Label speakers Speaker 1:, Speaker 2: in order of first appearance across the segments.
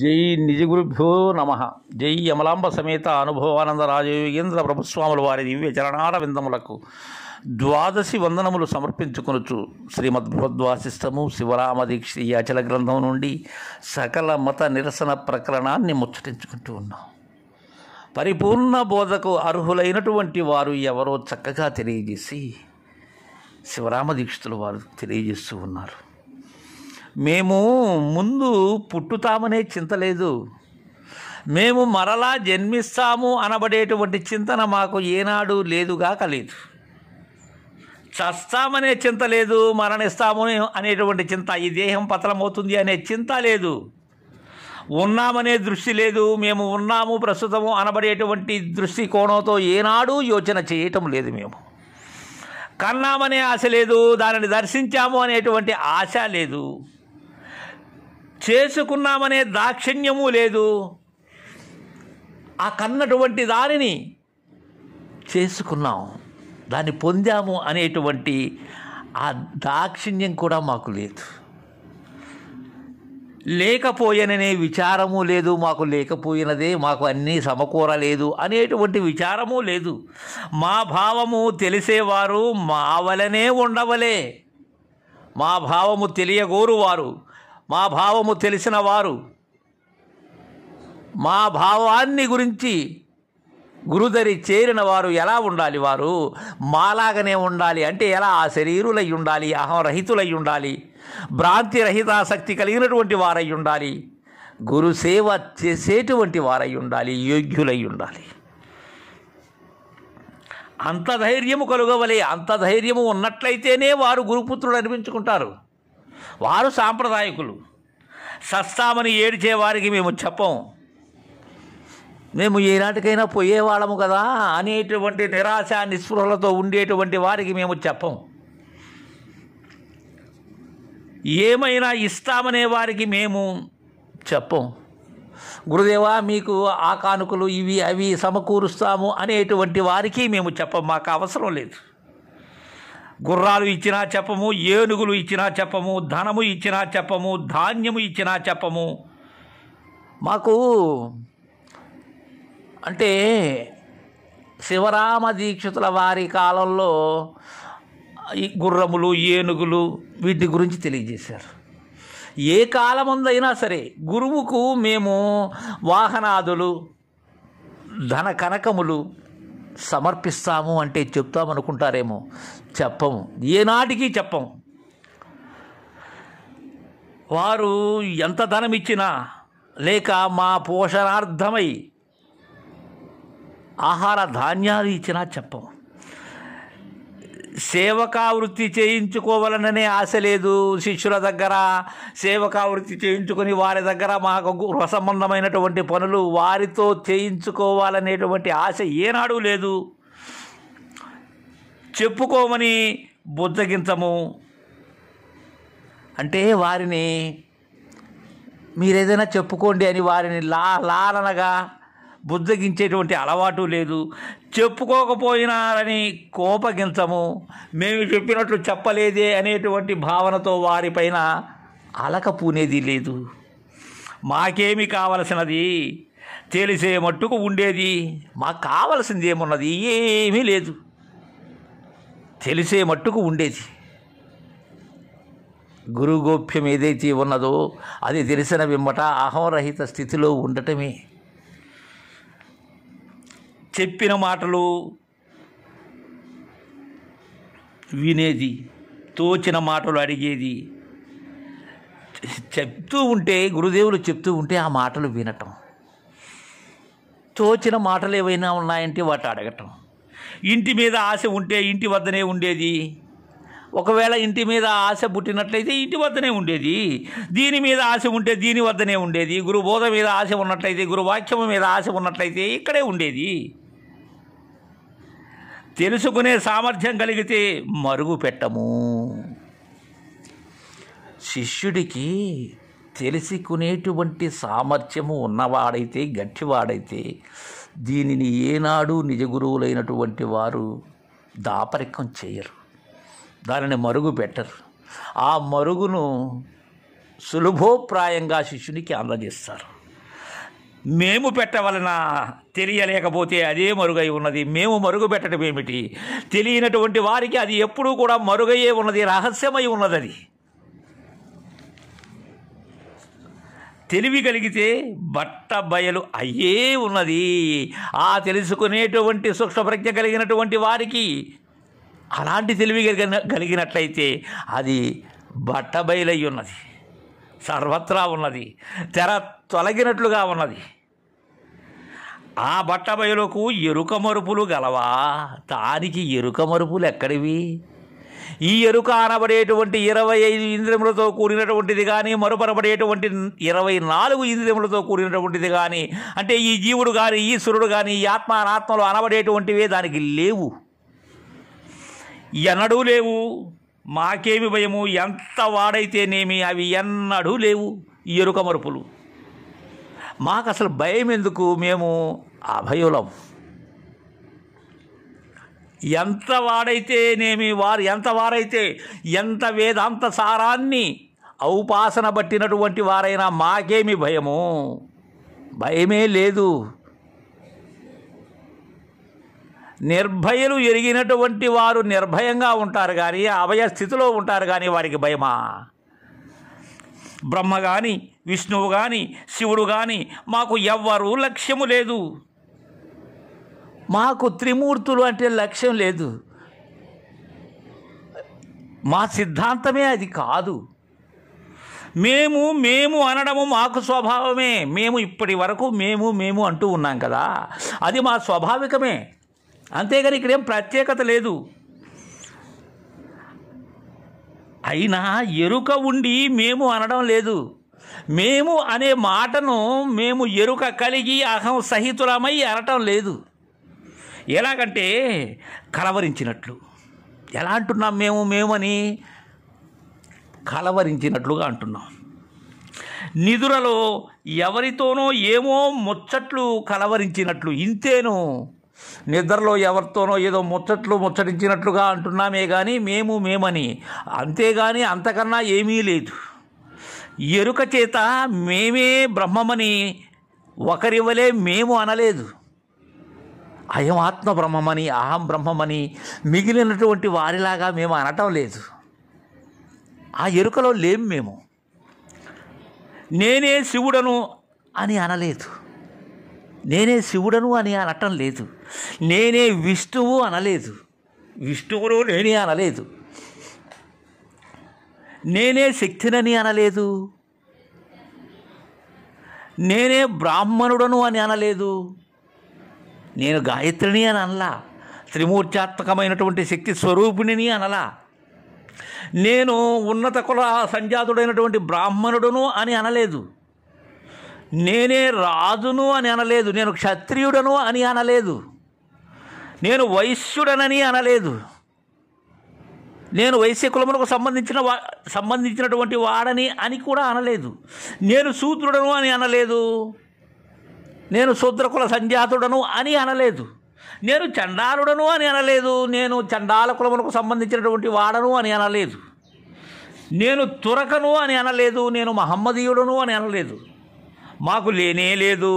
Speaker 1: జై నిజగురుభ్యో నమ జై యమలాంబ సమేత అనుభవానంద రాజయోగేంద్ర ప్రభుస్వాముల వారి దివ్య చరణాడ విందములకు ద్వాదశి వందనములు సమర్పించుకొనుచు శ్రీమద్భగవద్వాసిష్టము శివరామ దీక్ష అచల గ్రంథం నుండి సకల మత నిరసన ప్రకరణాన్ని ముచ్చటించుకుంటూ ఉన్నాం పరిపూర్ణ బోధకు అర్హులైనటువంటి వారు ఎవరో చక్కగా తెలియజేసి శివరామ దీక్షితులు వారు తెలియజేస్తూ ఉన్నారు మేము ముందు పుట్టుతామనే చింత లేదు మేము మరలా జన్మిస్తాము అనబడేటువంటి చింతన మాకు ఏనాడు లేదుగా కలేదు చస్తామనే చింత లేదు మరణిస్తాము అనేటువంటి చింత ఈ దేహం పతలమవుతుంది అనే చింత లేదు ఉన్నామనే దృష్టి లేదు మేము ఉన్నాము ప్రస్తుతము అనబడేటువంటి దృష్టి కోణంతో ఏనాడు యోచన చేయటం లేదు మేము కన్నామనే ఆశ లేదు దానిని దర్శించాము అనేటువంటి ఆశ లేదు చేసుకున్నామనే దాక్షిణ్యము లేదు ఆ కన్నటువంటి దానిని చేసుకున్నాం దాన్ని పొందాము అనేటువంటి ఆ దాక్షిణ్యం కూడా మాకు లేదు లేకపోయననే విచారము లేదు మాకు లేకపోయినదే మాకు అన్నీ సమకూరలేదు అనేటువంటి విచారము లేదు మా భావము తెలిసేవారు మా వలనే ఉండవలే మా భావము తెలియగోరు వారు మా భావము తెలిసిన వారు మా భావాన్ని గురించి గురుదరి చేరిన వారు ఎలా ఉండాలి వారు మాలాగనే ఉండాలి అంటే ఎలా ఆ శరీరులై ఉండాలి అహంరహితులై ఉండాలి భ్రాంతి రహితాసక్తి కలిగినటువంటి వారై ఉండాలి గురు సేవ చేసేటువంటి వారై ఉండాలి యోగ్యులై ఉండాలి అంత ధైర్యము కలుగవలే అంత ధైర్యము ఉన్నట్లయితేనే వారు గురుపుత్రుడు అనిపించుకుంటారు వారు సాంప్రదాయకులు సస్తామని ఏడిచే వారికి మేము చెప్పము మేము ఏనాటికైనా పోయేవాళ్ళము కదా అనేటువంటి నిరాశ నిస్పృహలతో ఉండేటువంటి వారికి మేము చెప్పం ఏమైనా ఇస్తామనే వారికి మేము చెప్పం గురుదేవా మీకు ఆ కానుకలు ఇవి అవి సమకూరుస్తాము అనేటువంటి వారికి మేము చెప్పం మాకు అవసరం లేదు గుర్రాలు ఇచ్చినా చెప్పము ఏనుగులు ఇచ్చినా చెప్పము ధనము ఇచ్చినా చెప్పము ధాన్యము ఇచ్చినా చెప్పము మాకు అంటే శివరామ దీక్షితుల వారి కాలంలో ఈ గుర్రములు ఏనుగులు వీటి గురించి తెలియజేశారు ఏ కాలమందైనా సరే గురువుకు మేము వాహనాదులు ధన కనకములు సమర్పిస్తాము అంటే చెప్తామనుకుంటారేమో చెప్పము ఏనాటికి చెప్పము వారు ఎంత ధనం ఇచ్చినా లేక మా పోషణార్థమై ఆహార ధాన్యాలు ఇచ్చినా చెప్పము సేవకావృత్తి చేయించుకోవాలననే ఆశ లేదు శిష్యుల దగ్గర సేవకావృత్తి చేయించుకొని వారి దగ్గర మాకు గృహ సంబంధమైనటువంటి పనులు వారితో చేయించుకోవాలనేటువంటి ఆశ ఏనాడు లేదు చెప్పుకోమని బుద్ధగింతము అంటే వారిని మీరేదైనా చెప్పుకోండి అని వారిని లా లాలనగా బుజ్జగించేటువంటి అలవాటు లేదు చెప్పుకోకపోయినారని కోపగించము మేము చెప్పినట్లు చెప్పలేదే అనేటువంటి భావనతో వారిపైన పూనేది లేదు మాకేమి కావలసినది తెలిసే మట్టుకు ఉండేది మాకు కావలసింది ఏమున్నది ఏమీ లేదు తెలిసే మట్టుకు ఉండేది గురుగోప్యం ఏదైతే ఉన్నదో అది తెలిసిన వెంబట అహోరహిత స్థితిలో ఉండటమే చెప్పిన మాటలు వినేది తోచిన మాటలు అడిగేది చెప్తూ ఉంటే గురుదేవులు చెప్తూ ఉంటే ఆ మాటలు వినటం తోచిన మాటలు ఏవైనా ఉన్నాయంటే వాటి అడగటం ఇంటి మీద ఆశ ఉంటే ఇంటి వద్దనే ఉండేది ఒకవేళ ఇంటి మీద ఆశ పుట్టినట్లయితే ఇంటి వద్దనే ఉండేది దీని మీద ఆశ ఉంటే దీని వద్దనే ఉండేది గురుబోధ మీద ఆశ ఉన్నట్లయితే గురువాక్యము మీద ఆశ ఉన్నట్లయితే ఇక్కడే ఉండేది తెలుసుకునే సామర్థ్యం కలిగితే మరుగు పెట్టము శిష్యుడికి తెలుసుకునేటువంటి సామర్థ్యము ఉన్నవాడైతే గట్టివాడైతే దీనిని ఏనాడు నిజ గురువులైనటువంటి వారు దాపరికం చేయరు దానిని మరుగు పెట్టరు ఆ మరుగును సులభోప్రాయంగా శిష్యునికి అందజేస్తారు మేము పెట్టవలన తెలియలేకపోతే అదే మరుగై ఉన్నది మేము మరుగు పెట్టడం ఏమిటి తెలియనటువంటి వారికి అది ఎప్పుడూ కూడా మరుగయ్యే ఉన్నది రహస్యమై ఉన్నది అది తెలివి కలిగితే బట్ట బయలు అయ్యే ఉన్నది ఆ తెలుసుకునేటువంటి సూక్ష్మప్రజ్ఞ కలిగినటువంటి వారికి అలాంటి తెలివి కలిగిన కలిగినట్లయితే అది బట్ట బయలై ఉన్నది సర్వత్రా ఉన్నది తెర తొలగినట్లుగా ఉన్నది ఆ బట్టబయలకు ఎరుక మరుపులు గలవా దానికి ఎరుక మరుపులు ఎక్కడివి ఈ ఎరుక అనబడేటువంటి ఇరవై ఐదు ఇంద్రియములతో కూడినటువంటిది కానీ మరుపరబడేటువంటి ఇరవై నాలుగు ఇంద్రియములతో కూడినటువంటిది కానీ అంటే ఈ జీవుడు కానీ ఈశ్వరుడు కానీ ఈ ఆత్మ అనాత్మలు అనబడేటువంటివే దానికి లేవు ఎన్నడూ లేవు మాకేమి భయము ఎంత వాడైతేనేమి అవి ఎన్నడూ లేవు ఈ ఎరుక మరుపులు మాకు అసలు భయం ఎందుకు మేము అభయులం ఎంత వాడైతేనేమి వారు ఎంత వారైతే ఎంత వేదాంత సారాన్ని ఔపాసన పట్టినటువంటి వారైనా మాకేమి భయము భయమే లేదు నిర్భయలు ఎరిగినటువంటి వారు నిర్భయంగా ఉంటారు కానీ అభయ స్థితిలో ఉంటారు కానీ వారికి భయమా బ్రహ్మ కానీ విష్ణువు కానీ శివుడు కానీ మాకు ఎవ్వరూ లక్ష్యము లేదు మాకు త్రిమూర్తులు అంటే లక్ష్యం లేదు మా సిద్ధాంతమే అది కాదు మేము మేము అనడము మాకు స్వభావమే మేము ఇప్పటి వరకు మేము మేము అంటూ ఉన్నాం కదా అది మా స్వాభావికమే అంతేగాని ఇక్కడేం ప్రత్యేకత లేదు అయినా ఎరుక ఉండి మేము అనడం లేదు మేము అనే మాటను మేము ఎరుక కలిగి అహం సహితులమై అనటం లేదు ఎలాగంటే కలవరించినట్లు ఎలా అంటున్నాం మేము మేమని కలవరించినట్లుగా అంటున్నాం నిధులలో ఎవరితోనో ఏమో ముచ్చట్లు కలవరించినట్లు ఇంతేను నిద్రలో ఎవరితోనో ఏదో ముచ్చట్లు ముచ్చటించినట్లుగా అంటున్నామే కానీ మేము మేమని అంతేగాని అంతకన్నా ఏమీ లేదు ఎరుక చేత మేమే బ్రహ్మమని ఒకరివలే మేము అనలేదు అయం ఆత్మ బ్రహ్మమని అహం బ్రహ్మమని మిగిలినటువంటి వారిలాగా మేము అనటం లేదు ఆ ఎరుకలో లేం మేము నేనే శివుడను అని అనలేదు నేనే శివుడను అని అనటం లేదు నేనే విష్ణువు అనలేదు విష్ణువును నేనే అనలేదు నేనే శక్తినని అనలేదు నేనే బ్రాహ్మణుడను అని అనలేదు నేను గాయత్రిని అని అనలా త్రిమూర్త్యాత్మకమైనటువంటి శక్తి స్వరూపిణిని అనలా నేను ఉన్నత కుల సంజాతుడైనటువంటి బ్రాహ్మణుడును అని అనలేదు నేనే రాజును అని అనలేదు నేను క్షత్రియుడను అని అనలేదు నేను వైశ్యుడనని అనలేదు నేను వైశ్య కులములకు సంబంధించిన వా సంబంధించినటువంటి వాడని అని కూడా అనలేదు నేను సూత్రుడను అని అనలేదు నేను శూద్రకుల సంధ్యాతుడను అని అనలేదు నేను చండాలుడను అని అనలేదు నేను చండాల కులమునకు సంబంధించినటువంటి వాడను అని అనలేదు నేను తురకను అని అనలేదు నేను మహమ్మదీయుడను అని అనలేదు మాకు లేనే లేదు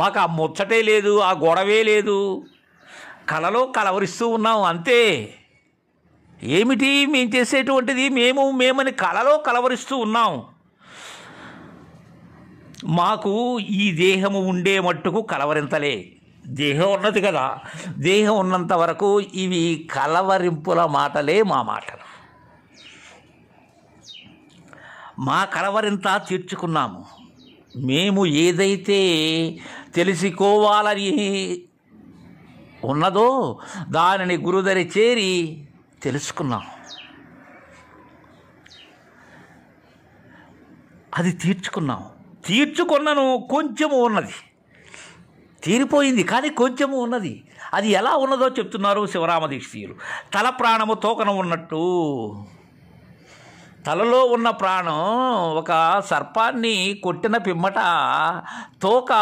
Speaker 1: మాకు ఆ ముచ్చటే లేదు ఆ గొడవే లేదు కళలో కలవరిస్తూ ఉన్నాం అంతే ఏమిటి మేము చేసేటువంటిది మేము మేమని కళలో కలవరిస్తూ ఉన్నాం మాకు ఈ దేహము ఉండే మట్టుకు కలవరింతలే దేహం ఉన్నది కదా దేహం ఉన్నంత వరకు ఇవి కలవరింపుల మాటలే మా మాటలు మా కలవరింత తీర్చుకున్నాము మేము ఏదైతే తెలుసుకోవాలని ఉన్నదో దానిని గురుదరి చేరి తెలుసుకున్నాం అది తీర్చుకున్నాం తీర్చుకున్నను కొంచెము ఉన్నది తీరిపోయింది కానీ కొంచెము ఉన్నది అది ఎలా ఉన్నదో చెప్తున్నారు శివరామదీక్షీయులు తల ప్రాణము తోకన ఉన్నట్టు తలలో ఉన్న ప్రాణం ఒక సర్పాన్ని కొట్టిన పిమ్మట తోక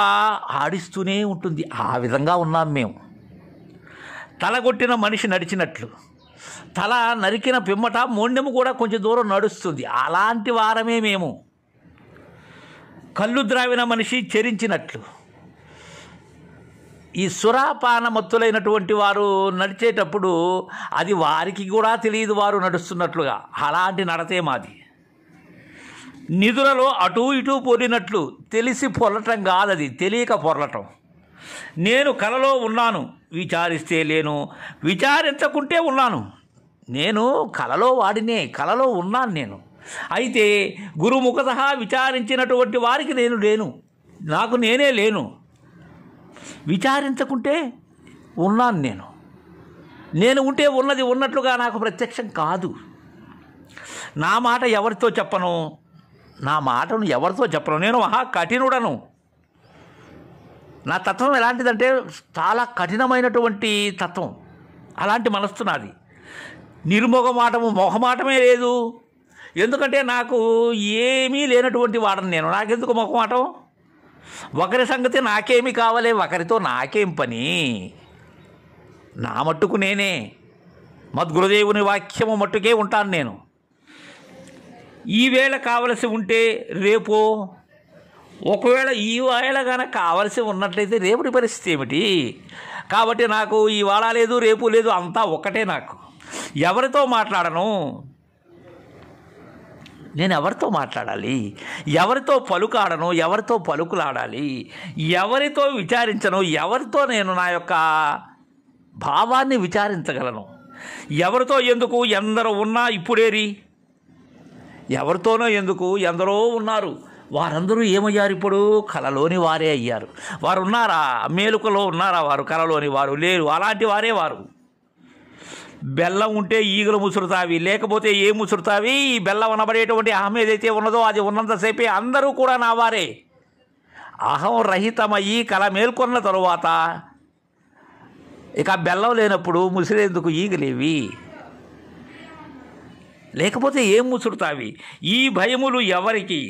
Speaker 1: ఆడిస్తూనే ఉంటుంది ఆ విధంగా ఉన్నాం మేము తల కొట్టిన మనిషి నడిచినట్లు తల నరికిన పిమ్మట మొండెము కూడా కొంచెం దూరం నడుస్తుంది అలాంటి వారమే మేము కళ్ళు ద్రావిన మనిషి చెరించినట్లు ఈ సురాపాన మత్తులైనటువంటి వారు నడిచేటప్పుడు అది వారికి కూడా తెలియదు వారు నడుస్తున్నట్లుగా అలాంటి నడతే మాది నిధులలో అటూ ఇటూ పొరినట్లు తెలిసి పొరలటం కాదది తెలియక పొరలటం నేను కలలో ఉన్నాను విచారిస్తే లేను విచారించకుంటే ఉన్నాను నేను కలలో వాడినే కలలో ఉన్నాను నేను అయితే గురుముఖత విచారించినటువంటి వారికి నేను లేను నాకు నేనే లేను విచారించకుంటే ఉన్నాను నేను నేను ఉంటే ఉన్నది ఉన్నట్లుగా నాకు ప్రత్యక్షం కాదు నా మాట ఎవరితో చెప్పను నా మాటను ఎవరితో చెప్పను నేను మహా కఠినుడను నా తత్వం ఎలాంటిదంటే చాలా కఠినమైనటువంటి తత్వం అలాంటి మనస్తున్నది నిర్మోగమాటము మొహమాటమే మోహమాటమే లేదు ఎందుకంటే నాకు ఏమీ లేనటువంటి వాడని నేను నాకెందుకు మొహమాటం ఒకరి సంగతి నాకేమి కావాలి ఒకరితో నాకేం పని నా మట్టుకు నేనే మద్గురుదేవుని వాక్యము మట్టుకే ఉంటాను నేను ఈవేళ కావలసి ఉంటే రేపు ఒకవేళ వేళ కనుక కావలసి ఉన్నట్లయితే రేపటి పరిస్థితి ఏమిటి కాబట్టి నాకు ఇవాళ లేదు రేపు లేదు అంతా ఒక్కటే నాకు ఎవరితో మాట్లాడను నేను ఎవరితో మాట్లాడాలి ఎవరితో పలుకాడను ఎవరితో పలుకులాడాలి ఎవరితో విచారించను ఎవరితో నేను నా యొక్క భావాన్ని విచారించగలను ఎవరితో ఎందుకు ఎందరో ఉన్నా ఇప్పుడేరి ఎవరితోనో ఎందుకు ఎందరో ఉన్నారు వారందరూ ఏమయ్యారు ఇప్పుడు కలలోని వారే అయ్యారు వారు ఉన్నారా మేలుకలో ఉన్నారా వారు కలలోని వారు లేరు అలాంటి వారే వారు బెల్లం ఉంటే ఈగలు ముసురుతావి లేకపోతే ఏ ముసురుతావి ఈ బెల్లం అనబడేటువంటి అహం ఏదైతే ఉన్నదో అది ఉన్నంతసేపే అందరూ కూడా నావారే అహం రహితమయ్యి కళ మేల్కొన్న తరువాత ఇక బెల్లం లేనప్పుడు ముసిరేందుకు ఈగలేవి లేకపోతే ఏం ముసురుతావి ఈ భయములు ఎవరికి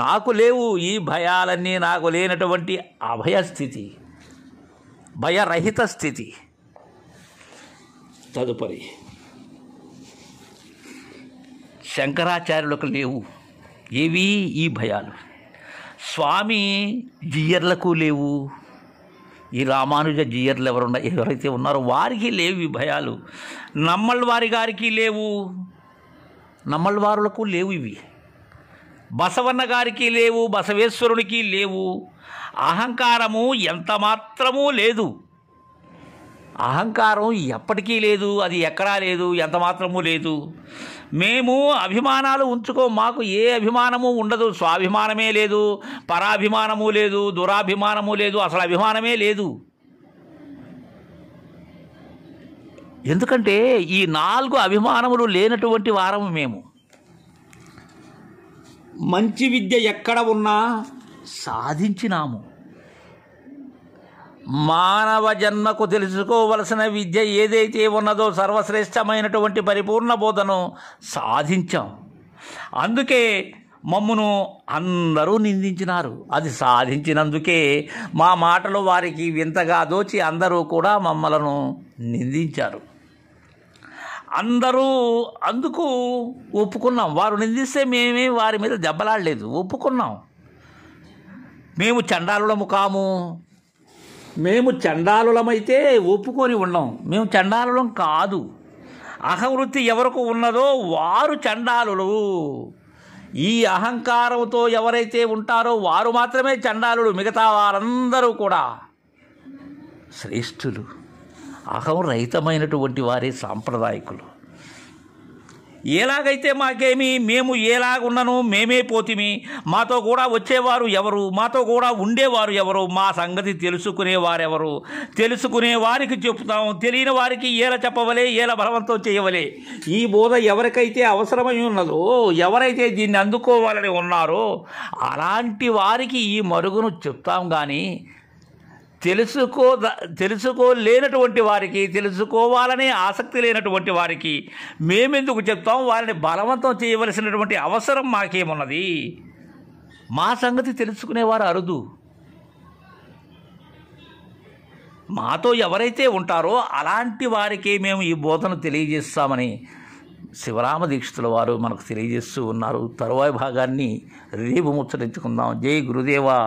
Speaker 1: నాకు లేవు ఈ భయాలన్నీ నాకు లేనటువంటి అభయస్థితి భయరహిత స్థితి తదుపరి శంకరాచార్యులకు లేవు ఏవి ఈ భయాలు స్వామి జియర్లకు లేవు ఈ రామానుజ జియర్లు ఎవరున్నా ఎవరైతే ఉన్నారో వారికి లేవు ఈ భయాలు నమ్మల్వారి గారికి లేవు నమ్మల్వారులకు లేవు ఇవి బసవన్న గారికి లేవు బసవేశ్వరునికి లేవు అహంకారము ఎంత మాత్రమూ లేదు అహంకారం ఎప్పటికీ లేదు అది ఎక్కడా లేదు ఎంత మాత్రము లేదు మేము అభిమానాలు ఉంచుకో మాకు ఏ అభిమానము ఉండదు స్వాభిమానమే లేదు పరాభిమానము లేదు దురాభిమానము లేదు అసలు అభిమానమే లేదు ఎందుకంటే ఈ నాలుగు అభిమానములు లేనటువంటి వారము మేము మంచి విద్య ఎక్కడ ఉన్నా సాధించినాము మానవ జన్మకు తెలుసుకోవలసిన విద్య ఏదైతే ఉన్నదో సర్వశ్రేష్టమైనటువంటి పరిపూర్ణ బోధను సాధించాం అందుకే మమ్మును అందరూ నిందించినారు అది సాధించినందుకే మా మాటలు వారికి వింతగా దోచి అందరూ కూడా మమ్మలను నిందించారు అందరూ అందుకు ఒప్పుకున్నాం వారు నిందిస్తే మేమే వారి మీద దెబ్బలాడలేదు ఒప్పుకున్నాం మేము చండాలుడము కాము మేము చండాలులమైతే ఒప్పుకొని ఉన్నాం మేము చండాలులం కాదు అహవృత్తి ఎవరికి ఉన్నదో వారు చండాలులు ఈ అహంకారంతో ఎవరైతే ఉంటారో వారు మాత్రమే చండాలులు మిగతా వారందరూ కూడా శ్రేష్ఠులు అహం రహితమైనటువంటి వారే సాంప్రదాయకులు ఎలాగైతే మాకేమి మేము ఎలాగున్నను మేమే పోతిమి మాతో కూడా వచ్చేవారు ఎవరు మాతో కూడా ఉండేవారు ఎవరు మా సంగతి తెలుసుకునేవారెవరు తెలుసుకునే వారికి చెప్తాం తెలియని వారికి ఏల చెప్పవలే ఏల బలవంతం చేయవలే ఈ బోధ ఎవరికైతే అవసరమై ఉన్నదో ఎవరైతే దీన్ని అందుకోవాలని ఉన్నారో అలాంటి వారికి ఈ మరుగును చెప్తాం కానీ తెలుసుకో తెలుసుకోలేనటువంటి వారికి తెలుసుకోవాలనే ఆసక్తి లేనటువంటి వారికి మేమెందుకు చెప్తాం వారిని బలవంతం చేయవలసినటువంటి అవసరం మాకేమున్నది మా సంగతి తెలుసుకునేవారు అరుదు మాతో ఎవరైతే ఉంటారో అలాంటి వారికి మేము ఈ బోధన తెలియజేస్తామని శివరామ దీక్షితుల వారు మనకు తెలియజేస్తూ ఉన్నారు తరువాయి భాగాన్ని రేపు ముచ్చరించుకుందాం జై గురుదేవా